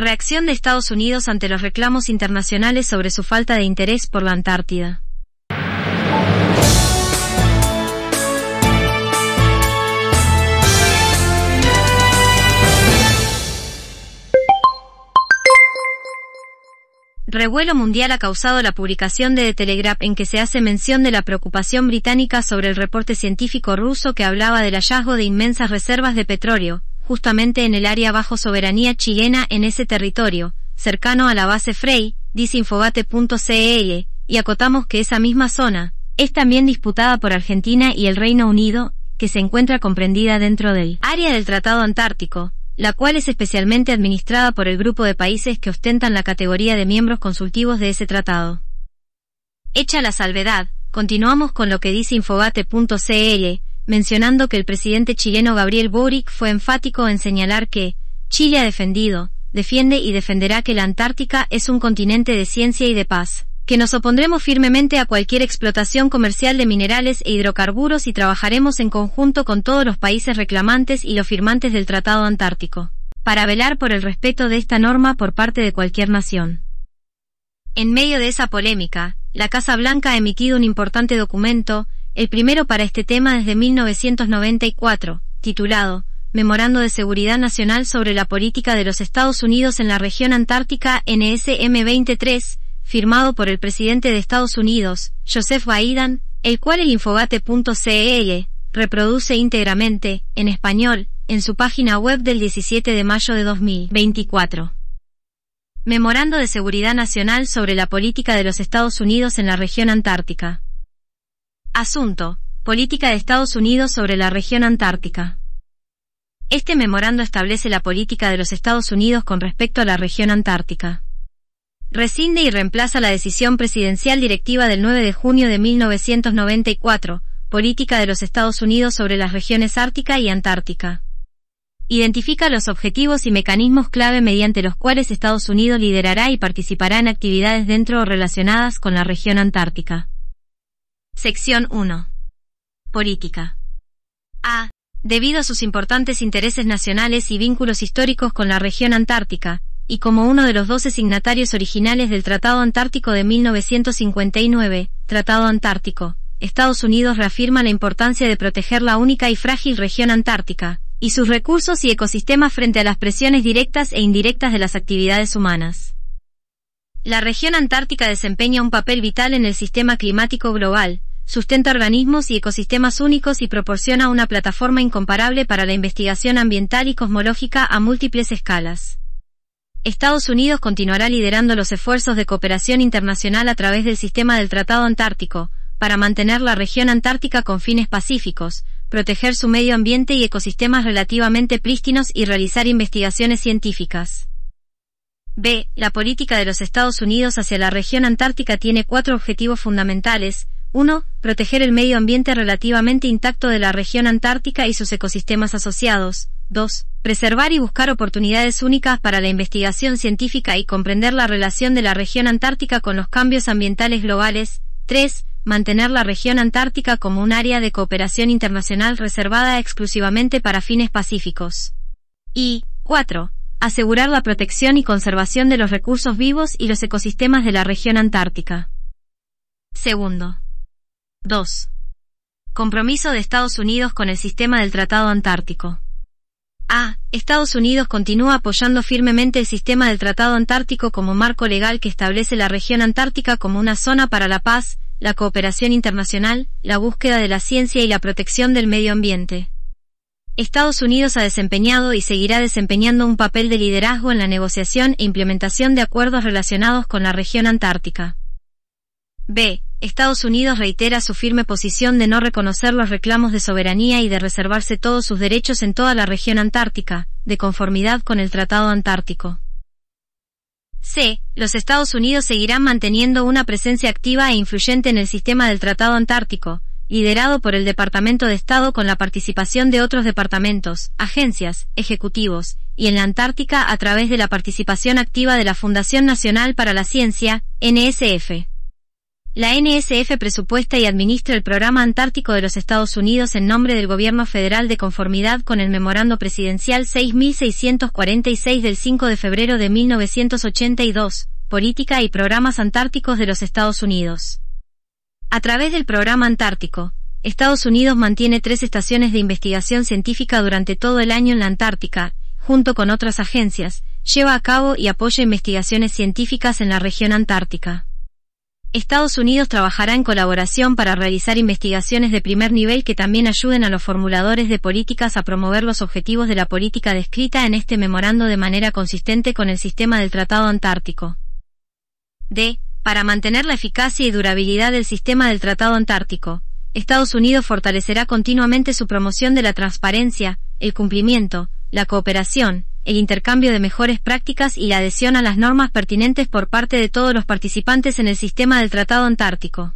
Reacción de Estados Unidos ante los reclamos internacionales sobre su falta de interés por la Antártida. revuelo mundial ha causado la publicación de The Telegraph en que se hace mención de la preocupación británica sobre el reporte científico ruso que hablaba del hallazgo de inmensas reservas de petróleo, justamente en el área bajo soberanía chilena en ese territorio, cercano a la base Frey, dice Infobate.cl, y acotamos que esa misma zona, es también disputada por Argentina y el Reino Unido, que se encuentra comprendida dentro del área del Tratado Antártico, la cual es especialmente administrada por el grupo de países que ostentan la categoría de miembros consultivos de ese tratado. Hecha la salvedad, continuamos con lo que dice Infobate.cl, mencionando que el presidente chileno Gabriel Boric fue enfático en señalar que Chile ha defendido, defiende y defenderá que la Antártica es un continente de ciencia y de paz, que nos opondremos firmemente a cualquier explotación comercial de minerales e hidrocarburos y trabajaremos en conjunto con todos los países reclamantes y los firmantes del Tratado Antártico, para velar por el respeto de esta norma por parte de cualquier nación. En medio de esa polémica, la Casa Blanca ha emitido un importante documento, el primero para este tema desde 1994, titulado Memorando de Seguridad Nacional sobre la Política de los Estados Unidos en la Región Antártica NSM 23, firmado por el presidente de Estados Unidos, Joseph Biden, el cual el infogate.cl e e reproduce íntegramente, en español, en su página web del 17 de mayo de 2024. Memorando de Seguridad Nacional sobre la Política de los Estados Unidos en la Región Antártica. Asunto. Política de Estados Unidos sobre la región antártica. Este memorando establece la política de los Estados Unidos con respecto a la región antártica. Rescinde y reemplaza la decisión presidencial directiva del 9 de junio de 1994, Política de los Estados Unidos sobre las regiones ártica y antártica. Identifica los objetivos y mecanismos clave mediante los cuales Estados Unidos liderará y participará en actividades dentro o relacionadas con la región antártica. Sección 1. Política. A. Debido a sus importantes intereses nacionales y vínculos históricos con la región antártica, y como uno de los 12 signatarios originales del Tratado Antártico de 1959, Tratado Antártico, Estados Unidos reafirma la importancia de proteger la única y frágil región antártica, y sus recursos y ecosistemas frente a las presiones directas e indirectas de las actividades humanas. La región antártica desempeña un papel vital en el sistema climático global, sustenta organismos y ecosistemas únicos y proporciona una plataforma incomparable para la investigación ambiental y cosmológica a múltiples escalas. Estados Unidos continuará liderando los esfuerzos de cooperación internacional a través del sistema del Tratado Antártico, para mantener la región antártica con fines pacíficos, proteger su medio ambiente y ecosistemas relativamente prístinos y realizar investigaciones científicas. B. La política de los Estados Unidos hacia la región antártica tiene cuatro objetivos fundamentales, 1. Proteger el medio ambiente relativamente intacto de la región antártica y sus ecosistemas asociados. 2. Preservar y buscar oportunidades únicas para la investigación científica y comprender la relación de la región antártica con los cambios ambientales globales. 3. Mantener la región antártica como un área de cooperación internacional reservada exclusivamente para fines pacíficos. Y 4. Asegurar la protección y conservación de los recursos vivos y los ecosistemas de la región antártica. Segundo. 2. Compromiso de Estados Unidos con el sistema del Tratado Antártico. A. Estados Unidos continúa apoyando firmemente el sistema del Tratado Antártico como marco legal que establece la región antártica como una zona para la paz, la cooperación internacional, la búsqueda de la ciencia y la protección del medio ambiente. Estados Unidos ha desempeñado y seguirá desempeñando un papel de liderazgo en la negociación e implementación de acuerdos relacionados con la región antártica. B. Estados Unidos reitera su firme posición de no reconocer los reclamos de soberanía y de reservarse todos sus derechos en toda la región antártica, de conformidad con el Tratado Antártico. C. Los Estados Unidos seguirán manteniendo una presencia activa e influyente en el sistema del Tratado Antártico, liderado por el Departamento de Estado con la participación de otros departamentos, agencias, ejecutivos, y en la Antártica a través de la participación activa de la Fundación Nacional para la Ciencia, NSF. La NSF presupuesta y administra el Programa Antártico de los Estados Unidos en nombre del Gobierno Federal de conformidad con el Memorando Presidencial 6646 del 5 de febrero de 1982, Política y Programas Antárticos de los Estados Unidos. A través del Programa Antártico, Estados Unidos mantiene tres estaciones de investigación científica durante todo el año en la Antártica, junto con otras agencias, lleva a cabo y apoya investigaciones científicas en la región antártica. Estados Unidos trabajará en colaboración para realizar investigaciones de primer nivel que también ayuden a los formuladores de políticas a promover los objetivos de la política descrita en este memorando de manera consistente con el sistema del Tratado Antártico. D. Para mantener la eficacia y durabilidad del sistema del Tratado Antártico, Estados Unidos fortalecerá continuamente su promoción de la transparencia, el cumplimiento, la cooperación, el intercambio de mejores prácticas y la adhesión a las normas pertinentes por parte de todos los participantes en el sistema del Tratado Antártico.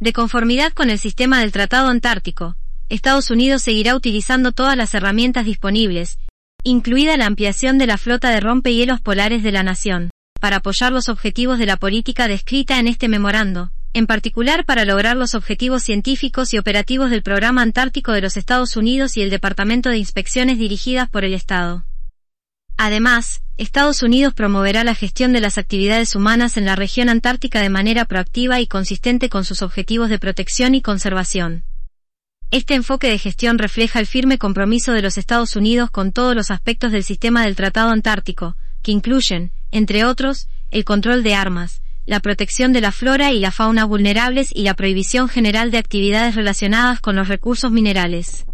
De conformidad con el sistema del Tratado Antártico, Estados Unidos seguirá utilizando todas las herramientas disponibles, incluida la ampliación de la flota de rompehielos polares de la nación, para apoyar los objetivos de la política descrita en este memorando, en particular para lograr los objetivos científicos y operativos del Programa Antártico de los Estados Unidos y el Departamento de Inspecciones dirigidas por el Estado. Además, Estados Unidos promoverá la gestión de las actividades humanas en la región antártica de manera proactiva y consistente con sus objetivos de protección y conservación. Este enfoque de gestión refleja el firme compromiso de los Estados Unidos con todos los aspectos del sistema del Tratado Antártico, que incluyen, entre otros, el control de armas, la protección de la flora y la fauna vulnerables y la prohibición general de actividades relacionadas con los recursos minerales.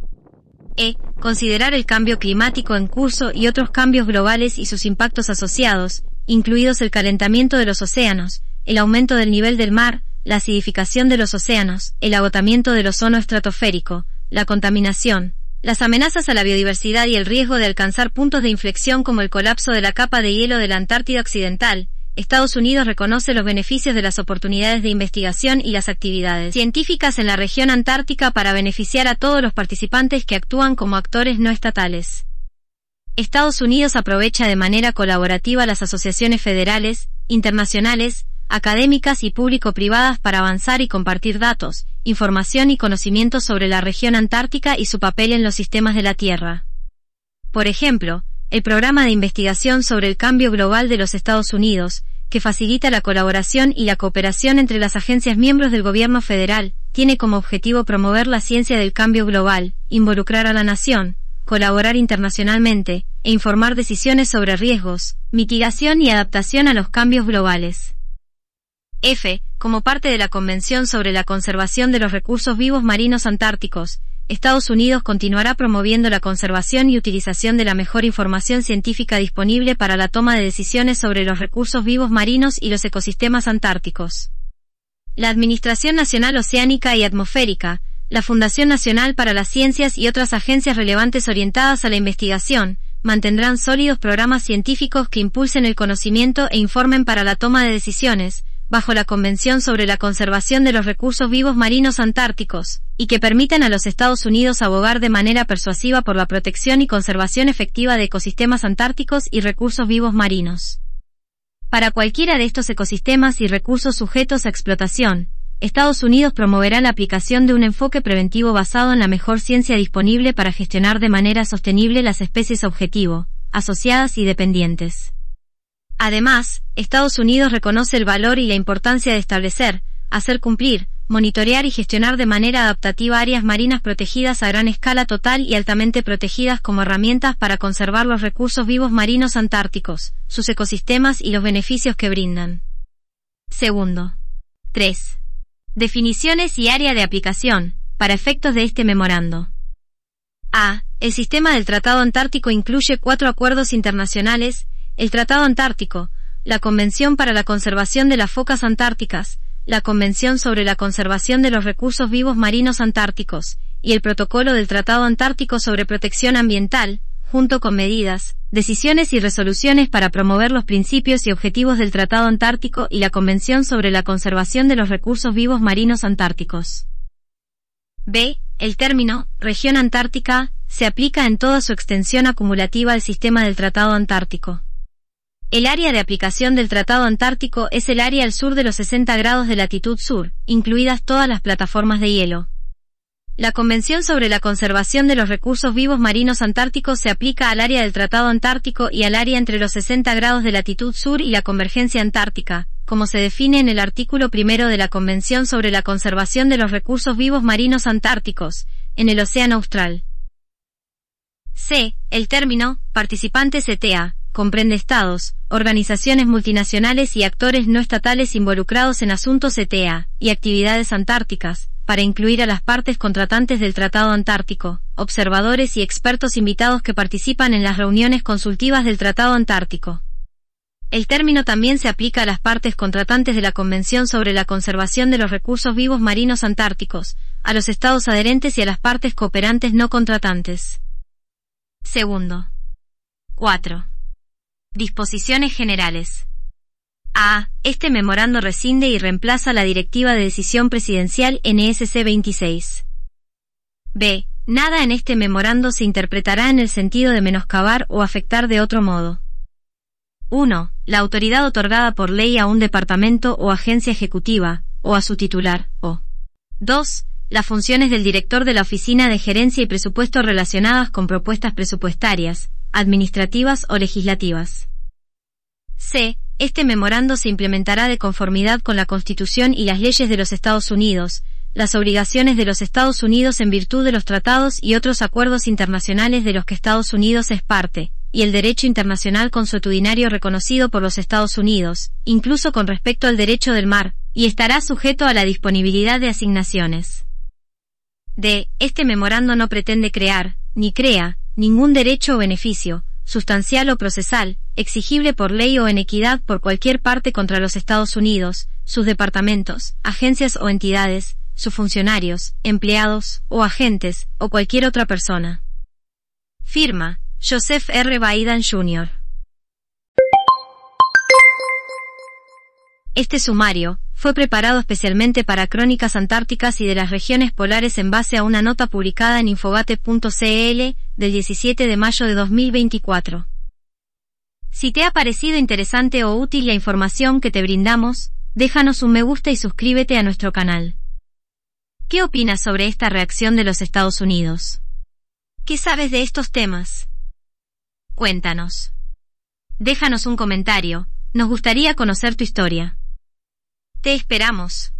E. Considerar el cambio climático en curso y otros cambios globales y sus impactos asociados, incluidos el calentamiento de los océanos, el aumento del nivel del mar, la acidificación de los océanos, el agotamiento del ozono estratosférico, la contaminación, las amenazas a la biodiversidad y el riesgo de alcanzar puntos de inflexión como el colapso de la capa de hielo de la Antártida Occidental, Estados Unidos reconoce los beneficios de las oportunidades de investigación y las actividades científicas en la región antártica para beneficiar a todos los participantes que actúan como actores no estatales. Estados Unidos aprovecha de manera colaborativa las asociaciones federales, internacionales, académicas y público-privadas para avanzar y compartir datos, información y conocimientos sobre la región antártica y su papel en los sistemas de la Tierra. Por ejemplo, el programa de investigación sobre el cambio global de los Estados Unidos, que facilita la colaboración y la cooperación entre las agencias miembros del Gobierno federal, tiene como objetivo promover la ciencia del cambio global, involucrar a la nación, colaborar internacionalmente, e informar decisiones sobre riesgos, mitigación y adaptación a los cambios globales. F. Como parte de la Convención sobre la Conservación de los Recursos Vivos Marinos Antárticos, Estados Unidos continuará promoviendo la conservación y utilización de la mejor información científica disponible para la toma de decisiones sobre los recursos vivos marinos y los ecosistemas antárticos. La Administración Nacional Oceánica y Atmosférica, la Fundación Nacional para las Ciencias y otras agencias relevantes orientadas a la investigación, mantendrán sólidos programas científicos que impulsen el conocimiento e informen para la toma de decisiones, bajo la Convención sobre la Conservación de los Recursos Vivos Marinos Antárticos, y que permitan a los Estados Unidos abogar de manera persuasiva por la protección y conservación efectiva de ecosistemas antárticos y recursos vivos marinos. Para cualquiera de estos ecosistemas y recursos sujetos a explotación, Estados Unidos promoverá la aplicación de un enfoque preventivo basado en la mejor ciencia disponible para gestionar de manera sostenible las especies objetivo, asociadas y dependientes. Además, Estados Unidos reconoce el valor y la importancia de establecer, hacer cumplir, monitorear y gestionar de manera adaptativa áreas marinas protegidas a gran escala total y altamente protegidas como herramientas para conservar los recursos vivos marinos antárticos, sus ecosistemas y los beneficios que brindan. Segundo. 3. Definiciones y área de aplicación, para efectos de este memorando. A. El sistema del Tratado Antártico incluye cuatro acuerdos internacionales, el Tratado Antártico, la Convención para la Conservación de las Focas Antárticas, la Convención sobre la Conservación de los Recursos Vivos Marinos Antárticos, y el Protocolo del Tratado Antártico sobre Protección Ambiental, junto con medidas, decisiones y resoluciones para promover los principios y objetivos del Tratado Antártico y la Convención sobre la Conservación de los Recursos Vivos Marinos Antárticos. B. El término región antártica se aplica en toda su extensión acumulativa al sistema del Tratado Antártico. El área de aplicación del Tratado Antártico es el área al sur de los 60 grados de latitud sur, incluidas todas las plataformas de hielo. La Convención sobre la Conservación de los Recursos Vivos Marinos Antárticos se aplica al área del Tratado Antártico y al área entre los 60 grados de latitud sur y la convergencia antártica, como se define en el artículo primero de la Convención sobre la Conservación de los Recursos Vivos Marinos Antárticos, en el Océano Austral. C. El término, participante CTA, comprende estados, organizaciones multinacionales y actores no estatales involucrados en asuntos ETA y actividades antárticas, para incluir a las partes contratantes del Tratado Antártico, observadores y expertos invitados que participan en las reuniones consultivas del Tratado Antártico. El término también se aplica a las partes contratantes de la Convención sobre la Conservación de los Recursos Vivos Marinos Antárticos, a los estados adherentes y a las partes cooperantes no contratantes. Segundo. 4. Disposiciones generales. A. Este memorando rescinde y reemplaza la Directiva de Decisión Presidencial NSC 26. B. Nada en este memorando se interpretará en el sentido de menoscabar o afectar de otro modo. 1. La autoridad otorgada por ley a un departamento o agencia ejecutiva, o a su titular, o 2. Las funciones del director de la Oficina de Gerencia y Presupuesto relacionadas con propuestas presupuestarias, administrativas o legislativas. C. Este memorando se implementará de conformidad con la Constitución y las leyes de los Estados Unidos, las obligaciones de los Estados Unidos en virtud de los tratados y otros acuerdos internacionales de los que Estados Unidos es parte, y el derecho internacional consuetudinario reconocido por los Estados Unidos, incluso con respecto al derecho del mar, y estará sujeto a la disponibilidad de asignaciones. D. Este memorando no pretende crear, ni crea, ningún derecho o beneficio, sustancial o procesal, exigible por ley o en equidad por cualquier parte contra los Estados Unidos, sus departamentos, agencias o entidades, sus funcionarios, empleados o agentes, o cualquier otra persona. Firma, Joseph R. Biden Jr. Este sumario, fue preparado especialmente para crónicas antárticas y de las regiones polares en base a una nota publicada en infobate.cl del 17 de mayo de 2024. Si te ha parecido interesante o útil la información que te brindamos, déjanos un me gusta y suscríbete a nuestro canal. ¿Qué opinas sobre esta reacción de los Estados Unidos? ¿Qué sabes de estos temas? Cuéntanos. Déjanos un comentario, nos gustaría conocer tu historia. Te esperamos.